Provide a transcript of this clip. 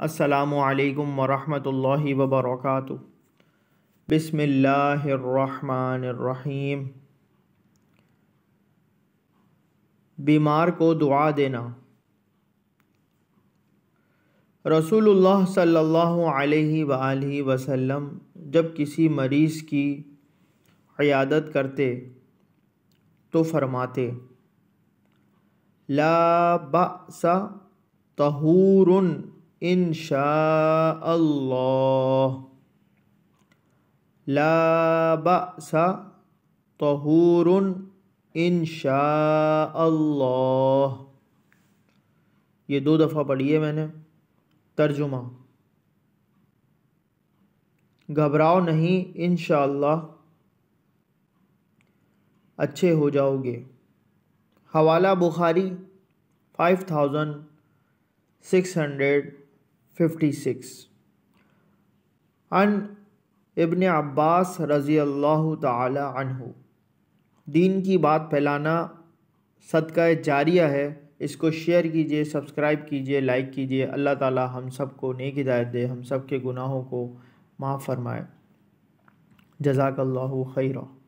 السلام علیکم ورحمۃ اللہ وبرکاتہ بسم اللہ الرحمن الرحیم بیمار کو دعا دینا رسول اللہ صلی اللہ علیہ و وسلم جب کسی مریض کی عیادت کرتے تو فرماتے لا بأس طہور ان شاء اللہ بأس طہور ان شاء اللہ یہ دو دفعہ پڑھی ہے میں نے ترجمہ گھبراؤ نہیں انشاءاللہ اللہ اچھے ہو جاؤ گے حوالہ Bukhari five thousand six hundred fifty six ان عباس رضی اللہ تعالی عنہ دین کی بات پھیلانا صدقہ جاریہ ہے اس کو شیئر کیجئے سبسکرائب کیجئے لائک کیجئے اللہ تعالی ہم سب کو نیک ہدایت دے ہم سب کے گناہوں کو معاف فرمائے جزاک اللہ خیرہ